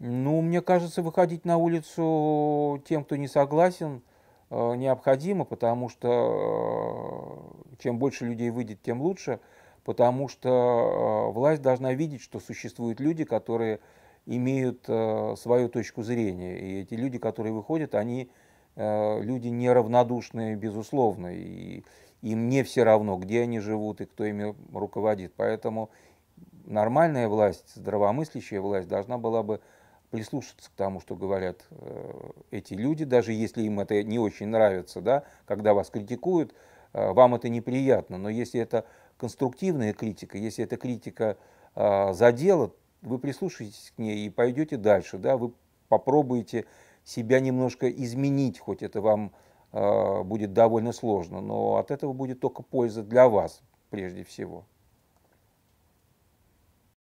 Ну, мне кажется, выходить на улицу тем, кто не согласен, э, необходимо, потому что э, чем больше людей выйдет, тем лучше, потому что э, власть должна видеть, что существуют люди, которые имеют свою точку зрения. И эти люди, которые выходят, они люди неравнодушные, безусловно, и им не все равно, где они живут и кто ими руководит. Поэтому нормальная власть, здравомыслящая власть должна была бы прислушаться к тому, что говорят э, эти люди, даже если им это не очень нравится, да, когда вас критикуют, э, вам это неприятно, но если это конструктивная критика, если это критика э, за дело, вы прислушаетесь к ней и пойдете дальше, да, вы попробуете себя немножко изменить, хоть это вам будет довольно сложно, но от этого будет только польза для вас прежде всего.